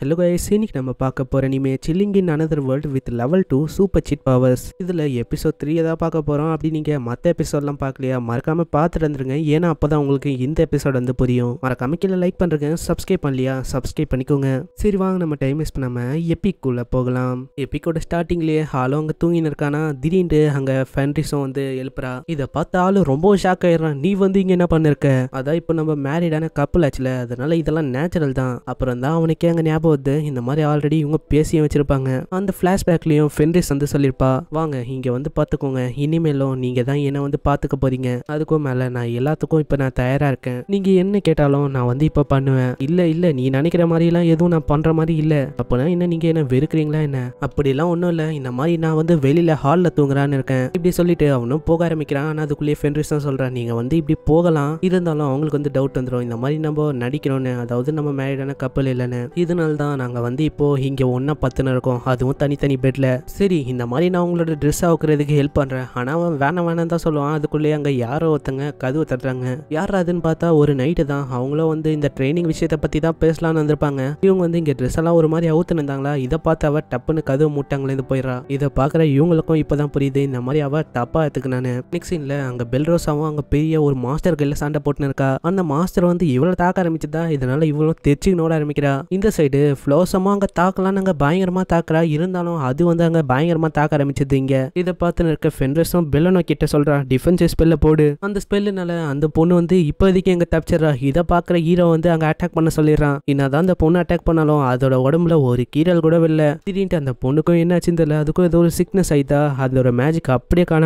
hello guys இன்னைக்கு நம்ம பார்க்க போகிற இனிமே chilling in another world with level two super sit powers இதில் எபிசோட் த்ரீ எதாவது பார்க்க போகிறோம் அப்படி நீங்கள் மற்ற எபிசோட்லாம் பார்க்கலையா மறக்காமல் பார்த்துட்டு வந்துருங்க ஏன்னா அப்போ தான் உங்களுக்கு இந்த எபிசோட் வந்து புரியும் மறக்காம கீழே லைக் பண்ணுறங்க சப்ஸ்கிரைப் பண்ணலையா சப்ஸ்கிரைப் பண்ணிக்கோங்க சரி வாங்க நம்ம டைம் வேஸ்ட் பண்ணாமல் எப்பிக்குள்ளே போகலாம் எப்பிக்கோட ஸ்டார்டிங்லேயே ஹாலும் அங்கே தூங்கின்னு இருக்கானா திடீர்னு அங்கே ஃபேண்ட்ரிஸும் வந்து எழுப்புறா இதை பார்த்து ஆளும் ரொம்ப ஷாக் ஆயிடுறான் நீ வந்து இங்கே என்ன பண்ணிருக்க அதான் இப்போ நம்ம மேரிடான கப்பல் ஆச்சுல அதனால இதெல்லாம் நேச்சுரல் தான் அப்புறம் தான் அவனுக்கே அங்கே ஞாபகம் அபவுட் இந்த மாதிரி ஆல்ரெடி இவங்க பேசியே வச்சிருப்பாங்க அந்த பிளாஷ்பேக்லயும் ஃபென்ரிஸ் வந்து சொல்லியிருப்பா வாங்க இங்கே வந்து பார்த்துக்கோங்க இனிமேலும் நீங்கள் தான் என்னை வந்து பார்த்துக்க போறீங்க அதுக்கும் மேலே நான் எல்லாத்துக்கும் இப்போ நான் தயாராக இருக்கேன் நீங்கள் என்ன கேட்டாலும் நான் வந்து இப்போ பண்ணுவேன் இல்லை இல்லை நீ நினைக்கிற மாதிரிலாம் எதுவும் நான் பண்ணுற மாதிரி இல்லை அப்போனா என்ன நீங்கள் என்ன வெறுக்கிறீங்களா என்ன அப்படிலாம் ஒன்றும் இல்லை இந்த மாதிரி நான் வந்து வெளியில் ஹால்ல தூங்குறான்னு இருக்கேன் இப்படி சொல்லிட்டு அவனும் போக ஆரம்பிக்கிறான் ஆனால் அதுக்குள்ளேயே ஃபென்ரிஸ் தான் சொல்கிறான் நீங்கள் வந்து இப்படி போகலாம் இருந்தாலும் அவங்களுக்கு வந்து டவுட் வந்துடும் இந்த மாதிரி நம்ம நடிக்கிறோன்னு அதாவது நம்ம மேரிடான கப்பல் இல்லைன்னு இதனால தான் நாங்கள் வந்து இப்போது இங்கே ஒன்றா பத்துன இருக்கோம் அதுவும் தனித்தனி பெட்டில் சரி இந்த மாதிரி நான் உங்களோட ட்ரெஸ் ஆகுறதுக்கு ஹெல்ப் பண்ணுறேன் ஆனால் அவன் வேணாம் வேணாம் தான் சொல்லுவான் அதுக்குள்ளேயே அங்கே யாரோ ஒருத்தங்க கதவு தட்டுறாங்க யார் அதுன்னு பார்த்தா ஒரு நைட்டு தான் அவங்களும் வந்து இந்த ட்ரைனிங் விஷயத்தை பற்றி தான் பேசலான்னு வந்திருப்பாங்க இவங்க வந்து இங்கே ட்ரெஸ் எல்லாம் ஒரு மாதிரி அவுத்து இருந்தாங்களா இதை பார்த்து அவள் டப்புன்னு கதவு மூட்டாங்களே போயிடறா இதை பார்க்குற இவங்களுக்கும் இப்போ தான் புரியுது இந்த மாதிரி அவள் தப்பாக எடுத்துக்கினானு நெக்ஸ்ட் சீனில் அங்கே பெல்ரோஸாவும் அங்கே பெரிய ஒரு மாஸ்டர் கையில் சண்டை போட்டுன்னு இருக்கா அந்த மாஸ்டர் வந்து இவ்வளோ தாக்க ஆரம்பிச்சதா இதனால் இவ்வளோ தெரிச்சுக்கனோட ஆரம்பிக்கிறா இந்த சைடு ஃப்ளோசமும் அங்கே தாக்கலாம்னு அங்கே பயங்கரமாக தாக்குறா இருந்தாலும் அது வந்து அங்கே பயங்கரமாக தாக்க ஆரம்பிச்சது இங்கே இதை பார்த்து இருக்க ஃபென்ரஸும் பெல்லனோ கிட்ட சொல்கிறா டிஃபென்ஸ் ஸ்பெல்ல போடு அந்த ஸ்பெல்லுனால அந்த பொண்ணு வந்து இப்போதைக்கு எங்கே தப்பிச்சிடுறா இதை பார்க்குற ஹீரோ வந்து அங்கே அட்டாக் பண்ண சொல்லிடுறான் என்னதான் அந்த பொண்ணு அட்டாக் பண்ணாலும் அதோட உடம்புல ஒரு கீரல் கூட வெளில திடீர்னு அந்த பொண்ணுக்கும் என்ன ஆச்சுன்னு தெரியல அதுக்கும் ஏதோ ஒரு சிக்னஸ் ஆயிட்டா அதோட மேஜிக் அப்படியே காணாம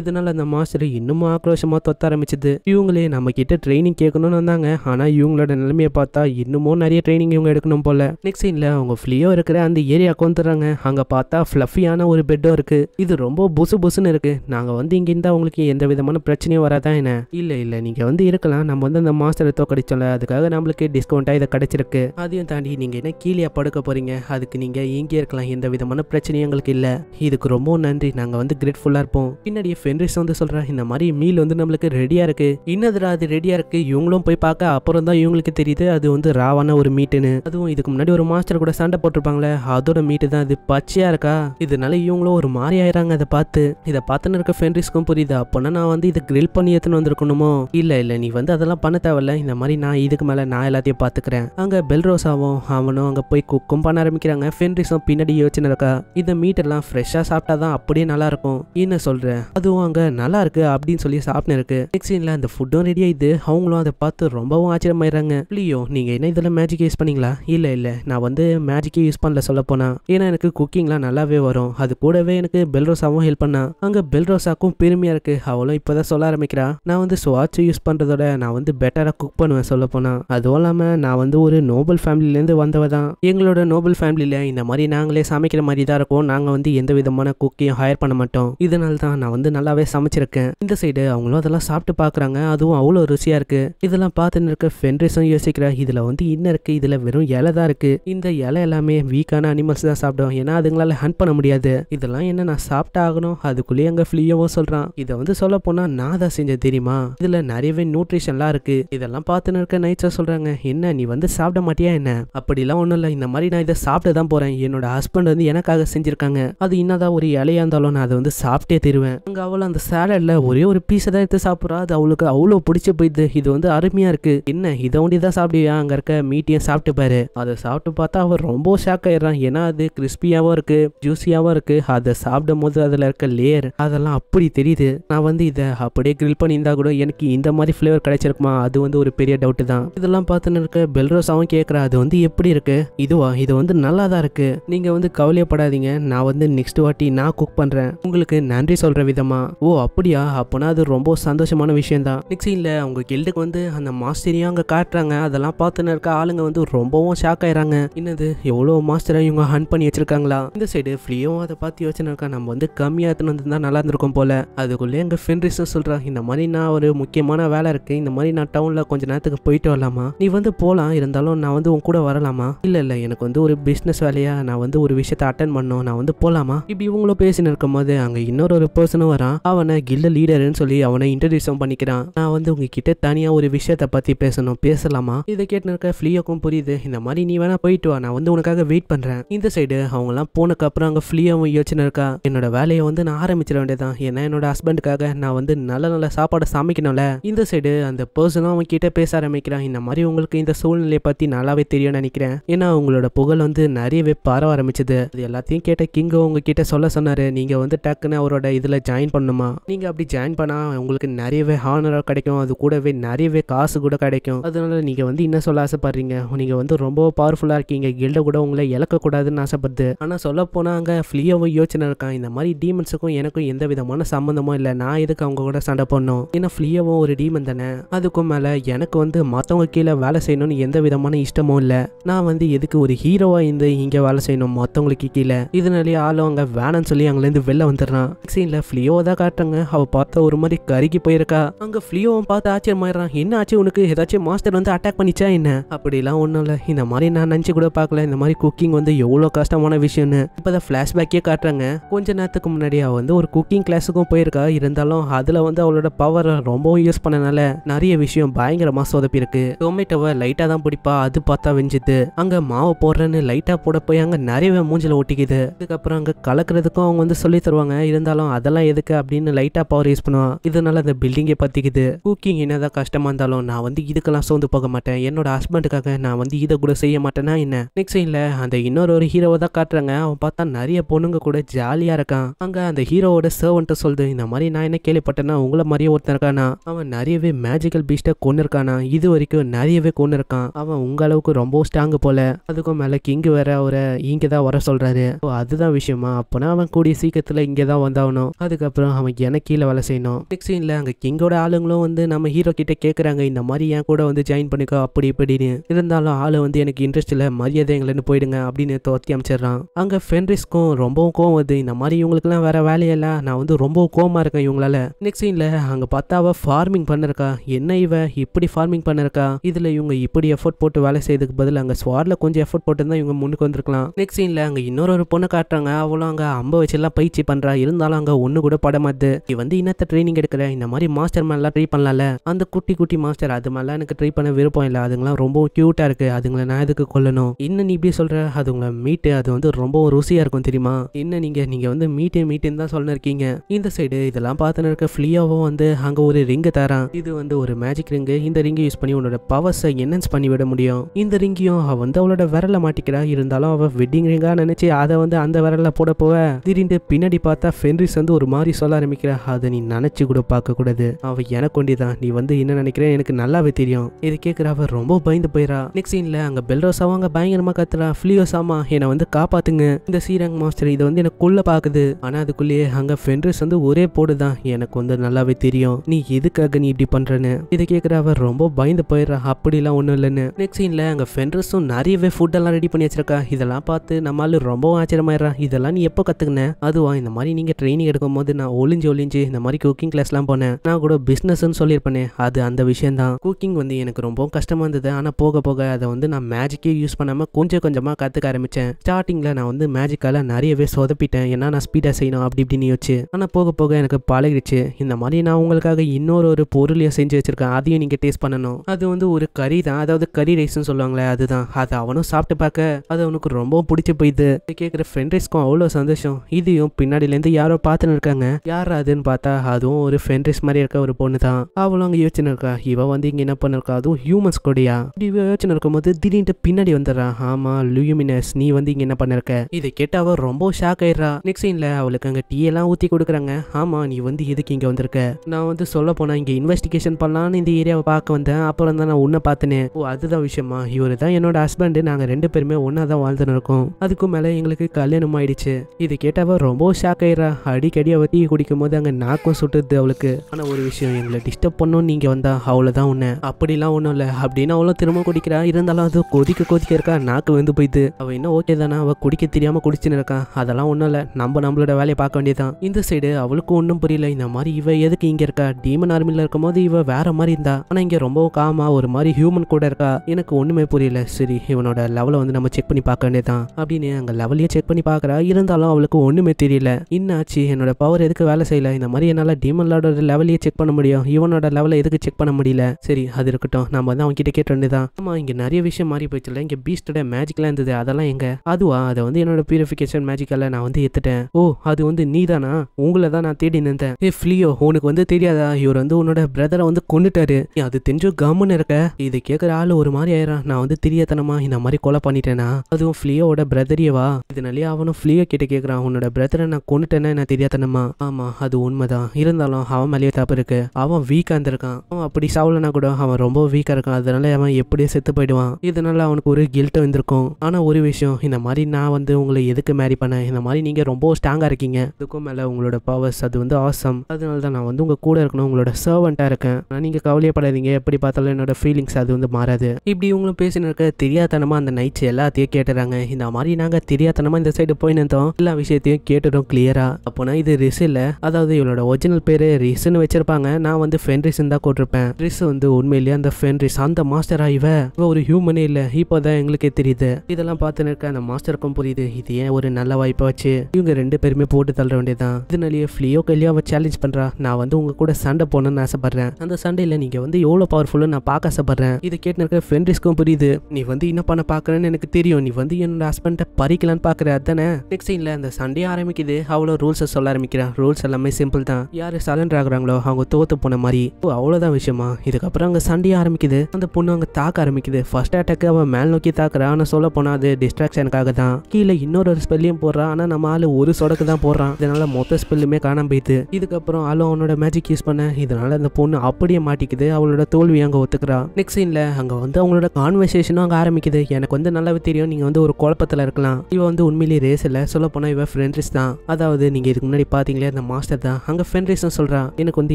இதனால அந்த மாஸ்டர் இன்னும் ஆக்ரோஷமாக தொத்த ஆரம்பிச்சது இவங்களே நம்ம கிட்ட ட்ரைனிங் கேட்கணும்னு வந்தாங்க ஆனால் இவங்களோட நிலைமையை பார்த்தா இன்னமும் நிறைய ட்ரைனிங் இவங்க எடுக்கணும் போல நெக்ஸ்ட் சீனில் அவங்க ஃப்ளீயோ இருக்கிற அந்த ஏரியா வந்துடுறாங்க அங்கே பார்த்தா ஃப்ளஃபியான ஒரு பெட்டும் இருக்குது இது ரொம்ப புசு புசுன்னு இருக்குது நாங்கள் வந்து இங்கேருந்து உங்களுக்கு எந்த விதமான பிரச்சனையும் வராதா என்ன இல்லை இல்லை நீங்கள் வந்து இருக்கலாம் நம்ம வந்து அந்த மாஸ்டரை தோக்கடிச்சோம்ல அதுக்காக நம்மளுக்கு டிஸ்கவுண்ட்டாக இதை கிடச்சிருக்கு அதையும் தாண்டி நீங்கள் என்ன கீழே படுக்க போகிறீங்க அதுக்கு நீங்கள் இங்கே இருக்கலாம் எந்த விதமான பிரச்சனையும் எங்களுக்கு இல்லை இதுக்கு ரொம்ப நன்றி நாங்கள் வந்து கிரேட்ஃபுல்லாக இருப்போம் பின்னாடியே ஃபென்ரிஸ் வந்து சொல்கிறேன் இந்த மாதிரி மீல் வந்து நம்மளுக்கு ரெடியாக இருக்குது இன்னதுரா அது ரெடியாக இருக்குது இவங்களும் போய் பார்க்க அப்புறம் தான் இவங்களுக்கு தெரியுது அது வந்து ராவான ஒரு மீட்டுன்னு அதுவும் இதுக்கு முன்னாடி முன்னாடி ஒரு மாஸ்டர் கூட சண்டை போட்டிருப்பாங்களே அதோட மீட்டு தான் இது பச்சையா இருக்கா இதனால இவங்களும் ஒரு மாதிரி ஆயிராங்க அதை பார்த்து இதை பார்த்துன்னு இருக்க ஃபென்ரிஸ்க்கும் புரியுது அப்போனா நான் வந்து இதை கிரில் பண்ணி எடுத்துன்னு வந்திருக்கணுமோ இல்லை இல்லை நீ வந்து அதெல்லாம் பண்ண தேவையில்ல இந்த மாதிரி நான் இதுக்கு மேலே நான் எல்லாத்தையும் பார்த்துக்கிறேன் அங்கே பெல்ரோஸாவும் அவனும் அங்கே போய் குக்கும் பண்ண ஆரம்பிக்கிறாங்க ஃபென்ரிஸும் பின்னாடி யோசனை இருக்கா இந்த மீட்டெல்லாம் ஃப்ரெஷ்ஷாக சாப்பிட்டா தான் அப்படியே நல்லா இருக்கும் என்ன சொல்கிறேன் அதுவும் அங்கே நல்லா இருக்கு அப்படின்னு சொல்லி சாப்பிட்டு இருக்கு நெக்ஸ்ட் அந்த ஃபுட்டும் ரெடி ஆயிடுது அவங்களும் அதை பார்த்து ரொம்பவும் ஆச்சரியமாயிடுறாங்க இல்லையோ நீங்கள் என்ன இதெல்லாம் மேஜிக் யூஸ் பண்ணீங்களா இல்லை இல்லை நான் வந்து மேஜிக்கே யூஸ் பண்ணல சொல்லப்போனால் ஏன்னா எனக்கு குக்கிங்லாம் நல்லாவே வரும் அது கூடவே எனக்கு பெல்ரோசாவும் ஹெல்ப் பண்ணா அங்கே பெல்ரோசாக்கும் பெருமையாக இருக்குது அவளும் இப்போ தான் சொல்ல ஆரம்பிக்கிறா நான் வந்து ஸ்வாட்ச் யூஸ் பண்ணுறதோட நான் வந்து பெட்டராக குக் பண்ணுவேன் சொல்லப்போனால் அதுவும் இல்லாமல் நான் வந்து ஒரு நோபல் ஃபேமிலியிலேருந்து வந்தவ தான் எங்களோட நோபல் ஃபேமிலியில் இந்த மாதிரி நாங்களே சமைக்கிற மாதிரி தான் இருக்கும் நாங்கள் வந்து எந்த விதமான குக்கையும் ஹையர் பண்ண மாட்டோம் இதனால தான் நான் வந்து நல்லாவே சமைச்சிருக்கேன் இந்த சைடு அவங்களும் அதெல்லாம் சாப்பிட்டு பார்க்குறாங்க அதுவும் அவ்வளோ ருசியாக இருக்குது இதெல்லாம் பார்த்துன்னு இருக்க ஃபென்ரிஸும் யோசிக்கிறேன் இதில் வந்து இன்னும் இருக்குது இதில் வெறும் இலை தான் இருக்குது இந்த இலை எல்லாமே வீக்கான அனிமல்ஸ் தான் சாப்பிடும் ஏன்னா அதுங்களால ஹன் பண்ண முடியாது இதெல்லாம் என்ன நான் சாப்பிட்டா ஆகணும் அதுக்குள்ளேயே அங்கே ஃப்ளீயவோ சொல்கிறான் இதை வந்து சொல்ல போனா நான் தான் செஞ்ச தெரியுமா இதில் நிறையவே நியூட்ரிஷன்லாம் இருக்குது இதெல்லாம் பார்த்துன்னு இருக்க நைச்சா சொல்கிறாங்க என்ன நீ வந்து சாப்பிட மாட்டியா என்ன அப்படிலாம் ஒன்றும் இல்லை இந்த மாதிரி நான் இதை சாப்பிட்டு தான் போகிறேன் என்னோட ஹஸ்பண்ட் வந்து எனக்காக செஞ்சுருக்காங்க அது என்னதான் ஒரு இலையாக இருந்தாலும் நான் அதை வந்து சாப்பிட்டே தருவேன் அங்கே அவள் அந்த சேலட்ல ஒரே ஒரு பீஸை தான் எடுத்து சாப்பிட்றா அது அவளுக்கு அவ்வளோ பிடிச்சி போயிடுது இது வந்து அருமையாக இருக்குது என்ன இதை ஒண்டி தான் சாப்பிடுவியா அங்கே இருக்க மீட்டியும் சாப்பிட்டு பாரு அதை சாப்பிட்டு பார்த்தா அவர் ரொம்ப ஷாக் ஆயிடுறான் ஏன்னா அது கிறிஸ்பியாகவும் இருக்குது ஜூஸியாகவும் இருக்குது அதை சாப்பிடும் போது அதில் இருக்க லேயர் அதெல்லாம் அப்படி தெரியுது நான் வந்து இதை அப்படியே கிரில் பண்ணியிருந்தா கூட எனக்கு இந்த மாதிரி ஃப்ளேவர் கிடைச்சிருக்குமா அது வந்து ஒரு பெரிய டவுட்டு தான் இதெல்லாம் பார்த்துன்னு இருக்க பெல்ரோஸாவும் கேட்குறா அது வந்து எப்படி இருக்குது இதுவா இது வந்து நல்லா தான் இருக்குது நீங்கள் வந்து கவலையப்படாதீங்க நான் வந்து நெக்ஸ்ட் வாட்டி நான் குக் பண்ணுறேன் உங்களுக்கு நன்றி சொல்கிற விதமா ஓ அப்படியா அப்பனா அது ரொம்ப சந்தோஷமான விஷயம் தான் நெக்ஸ்ட் இல்லை அவங்க கில்டுக்கு வந்து அந்த மாஸ்டரியும் அங்கே காட்டுறாங்க அதெல்லாம் பார்த்துன்னு இருக்க ஆளுங்க வந்து ரொம்பவும் ஷாக் ஆயிடுறாங்க ஆயிடுறாங்க என்னது எவ்வளோ மாஸ்டரை இவங்க ஹன் பண்ணி வச்சிருக்காங்களா இந்த சைடு ஃப்ரீயும் அதை பார்த்து யோசனைக்கா நம்ம வந்து கம்மியா எடுத்துன்னு வந்திருந்தா நல்லா இருந்திருக்கும் போல அதுக்குள்ளே எங்க ஃப்ரெண்ட்ஸ் சொல்கிறான் இந்த மாதிரி நான் ஒரு முக்கியமான வேலை இருக்குது இந்த மாதிரி நான் டவுனில் கொஞ்சம் நேரத்துக்கு போயிட்டு வரலாமா நீ வந்து போகலாம் இருந்தாலும் நான் வந்து உன் கூட வரலாமா இல்லை இல்ல எனக்கு வந்து ஒரு பிஸ்னஸ் வேலையாக நான் வந்து ஒரு விஷயத்த அட்டன் பண்ணும் நான் வந்து போகலாமா இப்படி இவங்களும் பேசின்னு இருக்கும் போது அங்கே இன்னொரு ஒரு பர்சனும் வரான் அவனை கில்ல லீடர்னு சொல்லி அவனை இன்ட்ரடியூஸும் பண்ணிக்கிறான் நான் வந்து உங்ககிட்ட தனியாக ஒரு விஷயத்தை பற்றி பேசணும் பேசலாமா இதை கேட்டு இருக்க ஃப்ளீயோக்கும் புரியுது இந்த மாதிரி நீ வேணா போயிட்டு வா நான் வந்து உனக்காக வெயிட் பண்றேன் இந்த சைடு அவங்கலாம் போனக்கு அப்புறம் அங்கே ஃப்ரீயாகவும் யோசனை இருக்கா என்னோட வேலையை வந்து நான் ஆரம்பிச்சிட வேண்டியதான் ஏன்னா என்னோட ஹஸ்பண்டுக்காக நான் வந்து நல்ல நல்ல சாப்பாடை சமைக்கணும்ல இந்த சைடு அந்த பர்சனும் அவன் கிட்ட பேச ஆரம்பிக்கிறான் இந்த மாதிரி உங்களுக்கு இந்த சூழ்நிலையை பத்தி நல்லாவே தெரியும் நினைக்கிறேன் ஏன்னா உங்களோட புகழ் வந்து நிறையவே பரவ ஆரம்பிச்சது அது எல்லாத்தையும் கேட்ட கிங்க உங்ககிட்ட சொல்ல சொன்னாரு நீங்க வந்து டக்குன்னு அவரோட இதுல ஜாயின் பண்ணுமா நீங்க அப்படி ஜாயின் பண்ணா உங்களுக்கு நிறையவே ஹானராக கிடைக்கும் அது கூடவே நிறையவே காசு கூட கிடைக்கும் அதனால நீங்க வந்து என்ன சொல்ல ஆசைப்படுறீங்க நீங்க வந்து ரொம்ப பார்வை பவர்ஃபுல்லாக இருக்கீங்க கில்ட கூட உங்களை இழக்கக்கூடாதுன்னு ஆசைப்படுது ஆனால் சொல்ல போனால் அங்கே ஃப்ளீயாவும் யோசனை இருக்கான் இந்த மாதிரி டீமன்ஸுக்கும் எனக்கும் எந்த விதமான சம்மந்தமும் இல்லை நான் எதுக்கு அவங்க கூட சண்டை போடணும் ஏன்னா ஃப்ளீயாவும் ஒரு டீமன் தானே அதுக்கும் மேலே எனக்கு வந்து மற்றவங்க கீழே வேலை செய்யணும்னு எந்த விதமான இஷ்டமும் இல்லை நான் வந்து எதுக்கு ஒரு ஹீரோவாக இருந்து இங்கே வேலை செய்யணும் மற்றவங்களுக்கு கீழே இதனாலேயே ஆளும் அங்கே வேணும்னு சொல்லி அங்கேருந்து வெளில வந்துடுறான் சீனில் ஃப்ளியோ தான் காட்டுறாங்க அவள் பார்த்தா ஒரு மாதிரி கருகி போயிருக்கா அங்கே ஃப்ளீயோவும் பார்த்து ஆச்சரியமாயிடுறான் என்ன ஆச்சு உனக்கு ஏதாச்சும் மாஸ்டர் வந்து அட்டாக் பண்ணிச்சா என்ன அப்படிலாம் ஒன்றும் இல்லை இந்த மாதிரி நான் நான் நினச்சி கூட பார்க்கல இந்த மாதிரி குக்கிங் வந்து எவ்வளோ கஷ்டமான விஷயம்னு இப்போ தான் ஃப்ளாஷ்பேக்கே காட்டுறாங்க கொஞ்ச நேரத்துக்கு முன்னாடி வந்து ஒரு குக்கிங் கிளாஸுக்கும் போயிருக்கா இருந்தாலும் அதில் வந்து அவளோட பவரை ரொம்பவும் யூஸ் பண்ணனால நிறைய விஷயம் பயங்கரமாக சொதப்பிருக்கு டொமேட்டோவை லைட்டாக தான் பிடிப்பா அது பார்த்தா வெஞ்சுது அங்கே மாவு போடுறேன்னு லைட்டாக போட போய் அங்கே நிறையவே மூஞ்சில் ஒட்டிக்குது அதுக்கப்புறம் அங்கே கலக்கிறதுக்கும் அவங்க வந்து சொல்லி தருவாங்க இருந்தாலும் அதெல்லாம் எதுக்கு அப்படின்னு லைட்டாக பவர் யூஸ் பண்ணுவான் இதனால அந்த பில்டிங்கே பற்றிக்குது குக்கிங் என்னதான் கஷ்டமாக இருந்தாலும் நான் வந்து இதுக்கெல்லாம் சோர்ந்து போக மாட்டேன் என்னோட ஹஸ்பண்டுக்காக நான் வந்து இதை கூட செய்ய மாட்டேன் மாட்டேன்னா என்ன நெக்ஸ்ட் சீன்ல அந்த இன்னொரு ஒரு ஹீரோவை தான் காட்டுறாங்க அவன் பார்த்தா நிறைய பொண்ணுங்க கூட ஜாலியா இருக்கான் அங்க அந்த ஹீரோவோட சர்வன்ட்ட சொல்லுது இந்த மாதிரி நான் என்ன கேள்விப்பட்டேன்னா உங்களை மாதிரியே ஒருத்தன் இருக்கானா அவன் நிறையவே மேஜிக்கல் பீஸ்டை கொண்டு இருக்கானா இது வரைக்கும் நிறையவே கொண்டு இருக்கான் அவன் உங்க அளவுக்கு ரொம்ப ஸ்ட்ராங்கு போல அதுக்கும் மேல கிங்கு வேற அவரை இங்கதான் தான் வர சொல்றாரு அதுதான் விஷயமா அப்பனா அவன் கூடிய சீக்கிரத்துல இங்கதான் தான் வந்தாகணும் அதுக்கப்புறம் அவன் எனக்கு கீழே வேலை செய்யணும் நெக்ஸ்ட் சீன்ல அங்க கிங்கோட ஆளுங்களும் வந்து நம்ம ஹீரோ கிட்ட கேக்குறாங்க இந்த மாதிரி என் கூட வந்து ஜாயின் பண்ணிக்கோ அப்படி இப்படின்னு இருந்தாலும் ஆளு வந்து எனக்கு இன்ட்ரெஸ்ட் டூரிஸ்ட்டில் மரியாதை எங்களைன்னு போயிடுங்க அப்படின்னு துரத்தி அமைச்சிடுறான் அங்கே ஃபென்ரிஸ்க்கும் ரொம்பவும் கோவம் வருது இந்த மாதிரி இவங்களுக்குலாம் வேற வேலையெல்லாம் நான் வந்து ரொம்ப கோவமாக இருக்கேன் இவங்களால நெக்ஸ்ட் சீனில் அங்கே பார்த்தாவ ஃபார்மிங் பண்ணிருக்கா என்ன இவ இப்படி ஃபார்மிங் பண்ணிருக்கா இதில் இவங்க இப்படி எஃபோர்ட் போட்டு வேலை செய்யறதுக்கு பதில் அங்கே ஸ்வாடில் கொஞ்சம் எஃபோர்ட் போட்டு தான் இவங்க முன்னுக்கு வந்திருக்கலாம் நெக்ஸ்ட் இல்லை அங்கே இன்னொரு ஒரு பொண்ணை காட்டுறாங்க அவளும் அங்கே அம்ப வச்செல்லாம் பயிற்சி பண்ணுறா இருந்தாலும் அங்கே ஒன்று கூட படமாது இது வந்து இன்னத்தை ட்ரைனிங் எடுக்கிற இந்த மாதிரி மாஸ்டர் மேலாம் ட்ரை பண்ணலாம்ல அந்த குட்டி குட்டி மாஸ்டர் அது மாதிரிலாம் எனக்கு ட்ரை பண்ண விருப்பம் இல்லை அதுங்களாம் ரொம்ப க்யூட்டாக இருக்குது அதுங்களை நான் எதுக்கு அளவுக்கு கொல்லணும் என்ன நீ இப்படி சொல்ற அது உங்க மீட்டு அது வந்து ரொம்ப ருசியா இருக்கும் தெரியுமா என்ன நீங்க நீங்க வந்து மீட்டே மீட்டுன்னு தான் சொல்லின்னு இருக்கீங்க இந்த சைடு இதெல்லாம் பார்த்துன்னு இருக்க ஃப்ளீயாவும் வந்து அங்க ஒரு ரிங்கு தரான் இது வந்து ஒரு மேஜிக் ரிங்கு இந்த ரிங்கை யூஸ் பண்ணி உன்னோட பவர்ஸை என்ஹென்ஸ் பண்ணி விட முடியும் இந்த ரிங்கையும் அவள் வந்து அவளோட விரல மாட்டிக்கிறா இருந்தாலும் அவள் வெட்டிங் ரிங்கா நினச்சி அதை வந்து அந்த விரல போட போவ திடீர்னு பின்னாடி பார்த்தா ஃபென்ரிஸ் வந்து ஒரு மாதிரி சொல்ல ஆரம்பிக்கிறா அதை நீ நினைச்சு கூட பார்க்கக்கூடாது அவள் எனக்கு ஒண்டி தான் நீ வந்து என்ன நினைக்கிறேன் எனக்கு நல்லாவே தெரியும் இது கேட்கிற அவள் ரொம்ப பயந்து போயிடா நெக்ஸ்ட் சீன்ல அங்கே பெல்ரோ அவங்க பயங்கரமாக கத்துறா ஃப்ளியோ ஆமா என்னை வந்து காப்பாத்துங்க இந்த சீரங் மாஸ்டர் இதை வந்து எனக்கு உள்ள பார்க்குது ஆனால் அதுக்குள்ளேயே அங்கே ஃபென்ரிஸ் வந்து ஒரே போடு தான் எனக்கு வந்து நல்லாவே தெரியும் நீ எதுக்காக நீ இப்படி பண்ணுறன்னு இதை கேட்குற அவர் ரொம்ப பயந்து போயிடுறா அப்படிலாம் ஒன்றும் இல்லைன்னு நெக்ஸ்ட் சீனில் அங்கே ஃபென்ரிஸும் நிறையவே ஃபுட்டெல்லாம் ரெடி பண்ணி வச்சிருக்கா இதெல்லாம் பார்த்து நம்மளால ரொம்பவும் ஆச்சரியமாயிடுறா இதெல்லாம் நீ எப்போ கற்றுக்கினேன் அதுவா இந்த மாதிரி நீங்கள் ட்ரைனிங் எடுக்கும் போது நான் ஒளிஞ்சு ஒளிஞ்சு இந்த மாதிரி குக்கிங் கிளாஸ்லாம் போனேன் நான் கூட பிஸ்னஸ்ன்னு சொல்லியிருப்பேன் அது அந்த விஷயம் தான் குக்கிங் வந்து எனக்கு ரொம்ப கஷ்டமாக இருந்தது ஆனால் போக போக அதை வந்து நான் மேஜிக் மேஜிக்கே யூஸ் பண்ணாமல் கொஞ்சம் கொஞ்சமாக கற்றுக்க ஆரம்பித்தேன் ஸ்டார்டிங்கில் நான் வந்து மேஜிக்கால் நிறையவே சொதப்பிட்டேன் ஏன்னா நான் ஸ்பீடாக செய்யணும் அப்படி இப்படின்னு யோசிச்சு ஆனால் போக போக எனக்கு பழகிடுச்சு இந்த மாதிரி நான் உங்களுக்காக இன்னொரு ஒரு பொருளையும் செஞ்சு வச்சுருக்கேன் அதையும் நீங்கள் டேஸ்ட் பண்ணணும் அது வந்து ஒரு கறி தான் அதாவது கறி ரைஸ்னு சொல்லுவாங்களே அதுதான் அது அவனும் சாப்பிட்டு பார்க்க அது அவனுக்கு ரொம்ப பிடிச்சி போயிது கேட்குற ஃப்ரெண்ட் ரைஸ்க்கும் அவ்வளோ சந்தோஷம் இதையும் பின்னாடிலேருந்து யாரோ பார்த்துன்னு இருக்காங்க யார் அதுன்னு பார்த்தா அதுவும் ஒரு ஃப்ரெண்ட் ரைஸ் மாதிரி இருக்க ஒரு பொண்ணு தான் அவளும் அங்கே யோசிச்சுன்னு இருக்கா இவன் வந்து இங்கே என்ன பண்ணிருக்கா அதுவும் ஹியூமன்ஸ் கூடயா இப்படி யோசிச்சுன்னு இருக்கும்போது திடீர்னு பின்னாடி வந்துடுறான் ஆமா லூமினஸ் நீ வந்து இங்க என்ன பண்ணிருக்க இதை கேட்டு அவ ரொம்ப ஷாக் ஆயிடுறா நெக்ஸ்ட் சீன்ல அவளுக்கு அங்க டீ எல்லாம் ஊத்தி கொடுக்குறாங்க ஆமா நீ வந்து எதுக்கு இங்க வந்திருக்க நான் வந்து சொல்ல போனா இங்க இன்வெஸ்டிகேஷன் பண்ணலான்னு இந்த ஏரியாவை பார்க்க வந்தேன் அப்புறம் தான் நான் உன்னை பார்த்தேனே ஓ அதுதான் விஷயமா இவரு தான் என்னோட ஹஸ்பண்ட் நாங்க ரெண்டு பேருமே ஒன்னா தான் வாழ்ந்துன்னு இருக்கோம் அதுக்கும் மேல எங்களுக்கு கல்யாணம் ஆயிடுச்சு இது கேட்டவ ரொம்ப ஷாக் ஆயிடுறா அடிக்கடி அவ டீ குடிக்கும் போது அங்க நாக்கும் சுட்டுது அவளுக்கு ஆனா ஒரு விஷயம் எங்களை டிஸ்டர்ப் பண்ணும் நீங்க வந்தா அவ்வளவுதான் உன்ன அப்படிலாம் ஒன்றும் இல்லை அப்படின்னு அவளும் திரும்ப குடிக்கிறா இருந்தாலும் அது கொதிக்க கொதிக்க கொதிக்க இருக்கா நாக்கு வந்து போயிட்டு அவள் இன்னும் ஓகே தானே அவள் குடிக்க தெரியாமல் குடிச்சுன்னு இருக்கான் அதெல்லாம் ஒன்றும் இல்லை நம்ம நம்மளோட வேலையை பார்க்க வேண்டியதான் இந்த சைடு அவளுக்கும் ஒன்றும் புரியல இந்த மாதிரி இவ எதுக்கு இங்கே இருக்கா டீமன் ஆர்மியில் இருக்கும் போது இவ வேற மாதிரி இருந்தா ஆனால் இங்கே ரொம்பவும் காமா ஒரு மாதிரி ஹியூமன் கூட இருக்கா எனக்கு ஒன்றுமே புரியல சரி இவனோட லெவலை வந்து நம்ம செக் பண்ணி பார்க்க வேண்டியதான் அப்படின்னு அங்கே லெவலையே செக் பண்ணி பார்க்குறா இருந்தாலும் அவளுக்கு ஒன்றுமே தெரியல என்னாச்சு என்னோட பவர் எதுக்கு வேலை செய்யல இந்த மாதிரி என்னால் டீமன்லோட லெவலையே செக் பண்ண முடியும் இவனோட லெவலை எதுக்கு செக் பண்ண முடியல சரி அது இருக்கட்டும் நம்ம வந்து அவன்கிட்ட கேட்ட வேண்டியதான் ஆமாம் இங்கே நிறைய விஷயம் மாறி போச்சு இல்லை இங்கே பீஸ்டோட எல்லாம் இருந்தது அதெல்லாம் எங்க அதுவா அதை வந்து என்னோட பியூரிஃபிகேஷன் மேஜிக்கல்ல நான் வந்து ஏத்துட்டேன் ஓ அது வந்து நீ தானா உங்களை தான் நான் தேடி நின்றேன் ஏ ஃப்ளியோ உனக்கு வந்து தெரியாதா இவர் வந்து உன்னோட பிரதரை வந்து கொண்டுட்டாரு அது தெரிஞ்சு கம்முன்னு இருக்க இது கேட்குற ஆள் ஒரு மாதிரி ஆயிரம் நான் வந்து தெரியாதனமா இந்த மாதிரி கொலை பண்ணிட்டேனா அதுவும் ஃபிளியோட பிரதரியவா இதனாலே அவனும் ஃப்ளியோ கிட்ட கேட்கறான் உன்னோட பிரதரை நான் கொண்டுட்டேன்னா என்ன தெரியாதனமா ஆமா அது உண்மைதான் இருந்தாலும் அவன் மேலேயே தப்பு இருக்கு அவன் வீக்காக இருந்திருக்கான் அவன் அப்படி சாவலனா கூட அவன் ரொம்ப வீக்காக இருக்கான் அதனால அவன் எப்படியும் செத்து போயிடுவான் இதனால அவனுக்கு ஒரு கில்ட்டை வந்திருக்கும் ஆனால் ஒரு விஷயம் இந்த மாதிரி நான் வந்து உங்களை எதுக்கு மேரி பண்ணேன் இந்த மாதிரி நீங்கள் ரொம்ப ஸ்ட்ராங்காக இருக்கீங்க இதுக்கும் மேலே உங்களோட பவர்ஸ் அது வந்து ஆசம் அதனால தான் நான் வந்து உங்கள் கூட இருக்கணும் உங்களோட சர்வெண்ட்டாக இருக்கேன் ஆனால் நீங்கள் கவலையப்படாதீங்க எப்படி பார்த்தாலும் என்னோட ஃபீலிங்ஸ் அது வந்து மாறாது இப்படி இவங்களும் பேசினிருக்க தெரியாதனமாக அந்த நைட்ஸ் எல்லாத்தையும் கேட்டுறாங்க இந்த மாதிரி நாங்கள் தெரியாதனமாக இந்த சைடு போய் நின்றோம் எல்லா விஷயத்தையும் கேட்டுடும் கிளியராக அப்போனா இது ரிஸ் இல்லை அதாவது இவளோட ஒரிஜினல் பேர் ரிஸ்ன்னு வச்சிருப்பாங்க நான் வந்து ஃபென்ரிஸ்ன்னு தான் கூட்டிருப்பேன் ரிஸ் வந்து உண்மையிலேயே அந்த ஃபென்ரிஸ் அந்த மாஸ்டர் ஆகிவ இவ ஒரு ஹியூமனே இல்லை இப்போ இப்போ தான் எங்களுக்கே தெரியுது இதெல்லாம் பார்த்து நிற்க அந்த மாஸ்டருக்கும் புரியுது இது ஏன் ஒரு நல்ல வாய்ப்பை வச்சு இவங்க ரெண்டு பேருமே போட்டு தள்ள வேண்டியதான் இதனாலேயே ஃப்ளியோ கல்யாவை சேலஞ்ச் பண்றா நான் வந்து உங்க கூட சண்டை போடணும்னு ஆசைப்படுறேன் அந்த சண்டையில் நீங்கள் வந்து எவ்வளோ பவர்ஃபுல்லு நான் பார்க்க ஆசைப்படுறேன் இதை கேட்டு இருக்க ஃப்ரெண்ட்ஸ்க்கும் புரியுது நீ வந்து என்ன பண்ண பார்க்குறேன்னு எனக்கு தெரியும் நீ வந்து என்னோட ஹஸ்பண்டை பறிக்கலான்னு பார்க்குற அதானே நெக்ஸ்ட் சீனில் அந்த சண்டையே ஆரம்பிக்குது அவ்வளோ ரூல்ஸை சொல்ல ஆரம்பிக்கிறான் ரூல்ஸ் எல்லாமே சிம்பிள் தான் யார் சலண்டர் ஆகுறாங்களோ அவங்க தோத்து போன மாதிரி அவ்வளோதான் விஷயமா இதுக்கப்புறம் அங்கே சண்டையே ஆரம்பிக்குது அந்த பொண்ணு அங்கே தாக்க ஆரம்பிக்குது ஃபர்ஸ்ட் அட்டாக்கு அவன் நோக்கி தாக்குறான் சொல்ல போனால் அது டிஸ்ட்ராக்ஷனுக்காக தான் கீழே இன்னொரு ஸ்பெல்லையும் போடுறான் ஆனால் நம்ம ஆள் ஒரு சொடக்கு தான் போடுறான் இதனால மொத்த ஸ்பெல்லுமே காணாம போயிடுது இதுக்கப்புறம் ஆளும் அவனோட மேஜிக் யூஸ் பண்ண இதனால அந்த பொண்ணு அப்படியே மாட்டிக்குது அவளோட தோல்வி அங்கே ஒத்துக்கிறா நெக்ஸ்ட் சீனில் அங்கே வந்து அவங்களோட கான்வர்சேஷனும் அங்கே ஆரம்பிக்குது எனக்கு வந்து நல்லாவே தெரியும் நீங்கள் வந்து ஒரு குழப்பத்தில் இருக்கலாம் இவன் வந்து உண்மையிலேயே ரேஸ் இல்ல சொல்ல போனா இவ ஃப்ரெண்ட்ரிஸ் தான் அதாவது நீங்கள் இதுக்கு முன்னாடி பார்த்தீங்களே அந்த மாஸ்டர் தான் அங்கே ஃப்ரெண்ட்ரிஸ் சொல்கிறான் எனக்கு வந்து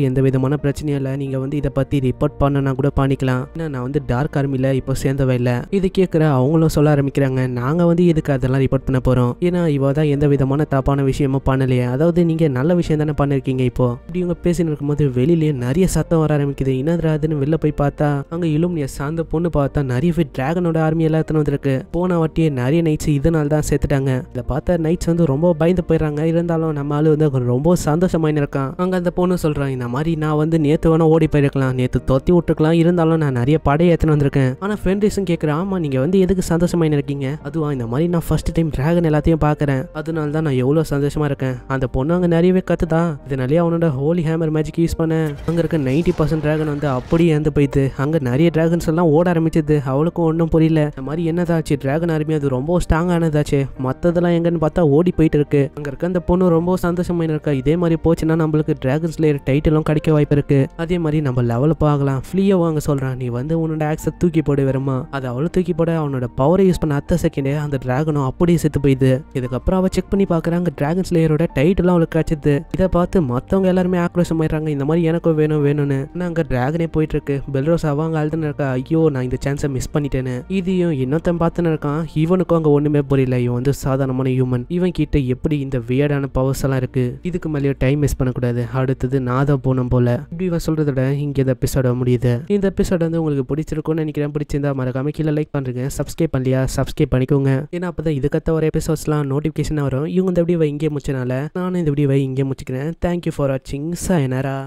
எந்த விதமான பிரச்சனையும் இல்லை நீங்கள் வந்து இதை பற்றி ரிப்போர்ட் பண்ணனா கூட பண்ணிக்கலாம் ஏன்னா நான் வந்து டார்க் ஆர்மில இப்போ சேர்ந்தவ இல்லை இது அப்படி கேட்குற அவங்களும் சொல்ல ஆரம்பிக்கிறாங்க நாங்கள் வந்து எதுக்கு அதெல்லாம் ரிப்போர்ட் பண்ண போகிறோம் ஏன்னா இவா தான் எந்த விதமான தப்பான விஷயமும் பண்ணலையே அதாவது நீங்கள் நல்ல விஷயம் தானே பண்ணியிருக்கீங்க இப்போ இப்படி இவங்க பேசின்னு இருக்கும்போது வெளியிலேயே நிறைய சத்தம் வர ஆரம்பிக்குது இனதிராதுன்னு வெளில போய் பார்த்தா அங்கே இலுமினிய சார்ந்த பொண்ணு பார்த்தா நிறைய பேர் டிராகனோட ஆர்மி எல்லாத்தையும் வந்திருக்கு போன வாட்டியே நிறைய நைட்ஸ் இதனால தான் சேர்த்துட்டாங்க இதை பார்த்தா நைட்ஸ் வந்து ரொம்ப பயந்து போயிடுறாங்க இருந்தாலும் நம்ம ஆள் வந்து ரொம்ப சந்தோஷமாக இருக்கான் அங்கே அந்த பொண்ணு சொல்கிறான் இந்த மாதிரி நான் வந்து நேற்று வேணா ஓடி போயிருக்கலாம் நேற்று தொத்தி விட்டுருக்கலாம் இருந்தாலும் நான் நிறைய படையை ஏற்றுன்னு வந்திருக்கேன் ஆனால் ஃப்ரெண்ட்ஸும் கேட்குறேன் ஆமாம் நீங்கள் வந்து எதுக்கு சந்தோஷமாக இருக்கீங்க அதுவா இந்த மாதிரி நான் ஃபர்ஸ்ட் டைம் டிராகன் எல்லாத்தையும் பார்க்குறேன் அதனால தான் நான் எவ்வளோ சந்தோஷமாக இருக்கேன் அந்த பொண்ணு அங்கே நிறையவே கற்றுதா இதனாலேயே அவனோட ஹோலி ஹேமர் மேஜிக் யூஸ் பண்ணேன் அங்கே இருக்க நைன்ட்டி பர்சன்ட் ட்ராகன் வந்து அப்படியே இறந்து போயிட்டு அங்கே நிறைய டிராகன்ஸ் எல்லாம் ஓட ஆரம்பிச்சது அவளுக்கும் ஒன்றும் புரியல இந்த மாதிரி என்னதாச்சு டிராகன் ஆர்மி அது ரொம்ப ஸ்ட்ராங்கானதாச்சு மற்றதெல்லாம் எங்கன்னு பார்த்தா ஓடி போயிட்டு இருக்கு அங்கே இருக்க அந்த பொண்ணு ரொம்ப சந்தோஷமாக இருக்கா இதே மாதிரி போச்சுன்னா நம்மளுக்கு ட்ராகன் ஸ்லேயர் டைட்டிலும் கிடைக்க வாய்ப்பு இருக்கு அதே மாதிரி நம்ம லெவலப் ஆகலாம் ஃப்ரீயாக வாங்க சொல்கிறான் நீ வந்து உன்னோட ஆக்ஸை தூக்கி போட வருமா அது அவளும் தூக்கி போட அவனோட பவரை யூஸ் பண்ண அத்த செகண்டே அந்த டிராகனும் அப்படியே செத்து போயிடுது இதுக்கப்புறம் அவ செக் பண்ணி பாக்குறாங்க டிராகன் ஸ்லேயரோட எல்லாம் அவளுக்கு கிடைச்சது இதை பார்த்து மத்தவங்க எல்லாருமே ஆக்ரோஷம் ஆயிடுறாங்க இந்த மாதிரி எனக்கும் வேணும் வேணும்னு அங்க டிராகனே போயிட்டு இருக்கு பெல்ரோஸ் அவங்க அழுதுன்னு இருக்கா ஐயோ நான் இந்த சான்ஸை மிஸ் பண்ணிட்டேன்னு இதையும் இன்னொருத்தன் பார்த்து இருக்கான் இவனுக்கும் அங்க ஒண்ணுமே புரியல இவன் வந்து சாதாரணமான ஹியூமன் இவன் கிட்ட எப்படி இந்த வியர்டான பவர்ஸ் எல்லாம் இருக்கு இதுக்கு மேலேயோ டைம் மிஸ் பண்ணக்கூடாது அடுத்தது நாதா போனும் போல இப்படி இவன் சொல்றத விட இங்கே இந்த எபிசோட முடியுது இந்த எபிசோட வந்து உங்களுக்கு பிடிச்சிருக்கும்னு நினைக்கிறேன் பிடிச்சிருந்தா மறக்காம கீழே லைக் பண்ணுறேன் சப்ஸ்கிரைப் பண்ணலையா சப்ஸ்கிரைப் பண்ணிக்கோங்க ஏன்னா அப்போ தான் இதுக்கத்த ஒரு எபிசோட்ஸ்லாம் நோட்டிஃபிகேஷனாக வரும் இவங்க இந்த வீடியோவை இங்கே முடிச்சனால நானும் இந்த வீடியோவை இங்கே முடிச்சுக்கிறேன் தேங்க்யூ ஃபார் வாட்சிங் சயனரா